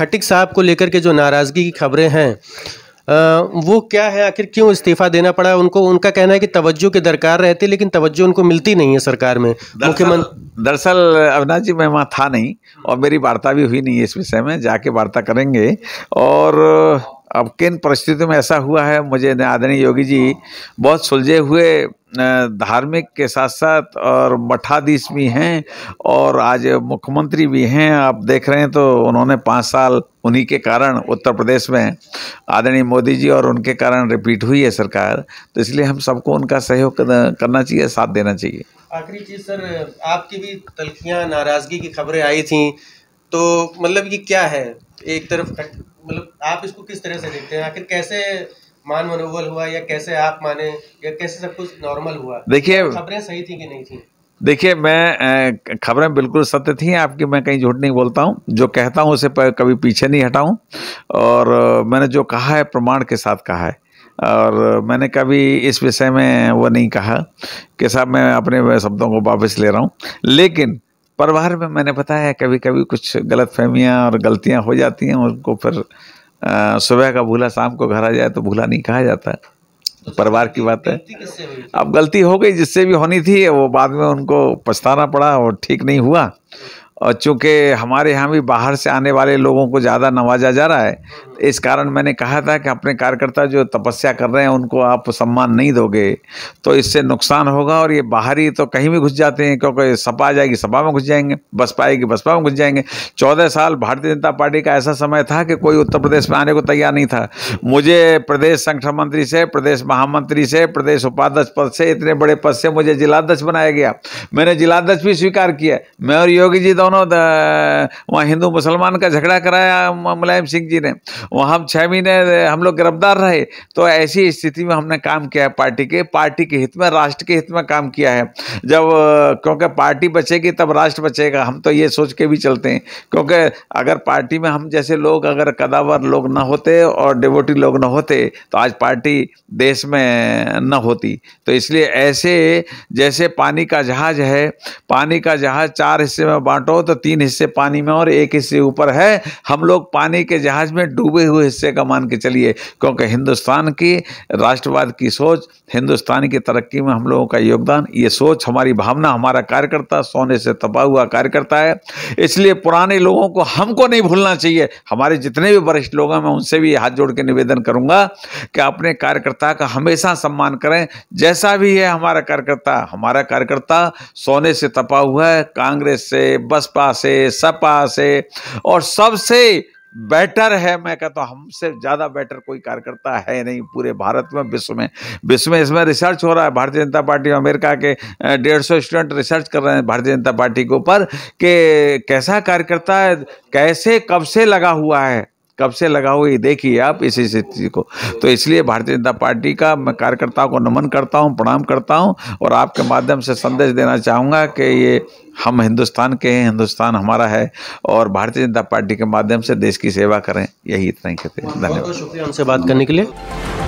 खटिक साहब को लेकर के जो नाराज़गी की खबरें हैं आ, वो क्या है आखिर क्यों इस्तीफा देना पड़ा उनको उनका कहना है कि तवज्जो की दरकार रहती लेकिन तवज्जो उनको मिलती नहीं है सरकार में मुख्यमंत्री दरअसल अविनाश जी मैं वहाँ था नहीं और मेरी वार्ता भी हुई नहीं है इस विषय में जाके वार्ता करेंगे और अब किन परिस्थितियों में ऐसा हुआ है मुझे आदरणीय योगी जी बहुत सुलझे हुए धार्मिक के साथ साथ और मठाधीश भी हैं और आज मुख्यमंत्री भी हैं आप देख रहे हैं तो उन्होंने पाँच साल उन्हीं के कारण उत्तर प्रदेश में आदरणीय मोदी जी और उनके कारण रिपीट हुई है सरकार तो इसलिए हम सबको उनका सहयोग करना चाहिए साथ देना चाहिए आखिरी चीज़ सर आपकी भी तलखियाँ नाराज़गी की खबरें आई थी तो मतलब ये क्या है एक तरफ मतलब आप इसको किस तरह से देखते हैं आखिर कैसे मान मनोबल हुआ या कैसे आप माने या कैसे सब कुछ नॉर्मल हुआ देखिए खबरें सही थी कि नहीं थी देखिए मैं खबरें बिल्कुल सत्य थी आपकी मैं कहीं झूठ नहीं बोलता हूं जो कहता हूं उसे पर कभी पीछे नहीं हटाऊं और मैंने जो कहा है प्रमाण के साथ कहा है और मैंने कभी इस विषय में वो नहीं कहा कि साहब मैं अपने शब्दों को वापस ले रहा हूं लेकिन परिवार में मैंने बताया कभी कभी कुछ गलत फहमियाँ और गलतियाँ हो जाती हैं उनको फिर सुबह का भूला शाम को घर आ जाए तो भूला नहीं कहा जाता है अच्छा। परिवार की बात है अब गलती हो गई जिससे भी होनी थी वो बाद में उनको पछताना पड़ा और ठीक नहीं हुआ और चूँकि हमारे यहाँ भी बाहर से आने वाले लोगों को ज़्यादा नवाजा जा रहा है तो इस कारण मैंने कहा था कि अपने कार्यकर्ता जो तपस्या कर रहे हैं उनको आप सम्मान नहीं दोगे तो इससे नुकसान होगा और ये बाहरी तो कहीं भी घुस जाते हैं क्योंकि सपा आ जाएगी सपा में घुस जाएंगे बसपा आएगी बसपा में घुस जाएंगे चौदह साल भारतीय जनता पार्टी का ऐसा समय था कि कोई उत्तर प्रदेश में आने को तैयार नहीं था मुझे प्रदेश संगठन मंत्री से प्रदेश महामंत्री से प्रदेश उपाध्यक्ष पद से इतने बड़े पद से मुझे जिलाध्यक्ष बनाया गया मैंने जिलाध्यक्ष भी स्वीकार किया मैं और योगी जी दोनों वहाँ हिंदू मुसलमान का झगड़ा कराया मुलायम सिंह जी ने वहाँ हम छः महीने हम लोग गिरफ्तार रहे तो ऐसी स्थिति में हमने काम किया है पार्टी के पार्टी के हित में राष्ट्र के हित में काम किया है जब क्योंकि पार्टी बचेगी तब राष्ट्र बचेगा हम तो ये सोच के भी चलते हैं क्योंकि अगर पार्टी में हम जैसे लोग अगर कदावर लोग ना होते और डिवोटी लोग ना होते तो आज पार्टी देश में न होती तो इसलिए ऐसे जैसे पानी का जहाज़ है पानी का जहाज़ चार हिस्से में बांटो करो तो तीन हिस्से पानी में और एक हिस्से ऊपर है हम लोग पानी के जहाज में डूबे हुए हिस्से का मान के चलिए क्योंकि हिंदुस्तान की राष्ट्रवाद की सोच हिंदुस्तान की तरक्की में हम लोगों का योगदान ये सोच हमारी भावना हमारा कार्यकर्ता सोने से तपा हुआ कार्यकर्ता है इसलिए पुराने लोगों को हमको नहीं भूलना चाहिए हमारे जितने भी वरिष्ठ लोग हैं मैं उनसे भी हाथ जोड़ के निवेदन करूंगा कि अपने कार्यकर्ता का हमेशा सम्मान करें जैसा भी है हमारा कार्यकर्ता हमारा कार्यकर्ता सोने से तपा हुआ है कांग्रेस से बस बसपा से सपा से और सबसे बेटर है मैं कहता हूँ हमसे ज़्यादा बेटर कोई कार्यकर्ता है नहीं पूरे भारत में विश्व में विश्व में इसमें रिसर्च हो रहा है भारतीय जनता पार्टी अमेरिका के डेढ़ सौ स्टूडेंट रिसर्च कर रहे हैं भारतीय जनता पार्टी के ऊपर कि कैसा कार्यकर्ता है कैसे कब से लगा हुआ है कब से लगा हुआ देखिए आप इसी स्थिति को तो इसलिए भारतीय जनता पार्टी का मैं कार्यकर्ताओं को नमन करता हूँ प्रणाम करता हूँ और आपके माध्यम से संदेश देना चाहूँगा कि ये हम हिंदुस्तान के हैं हिंदुस्तान हमारा है और भारतीय जनता पार्टी के माध्यम से देश की सेवा करें यही इतना ही कहते हैं धन्यवाद शुक्रिया उनसे बात करने के लिए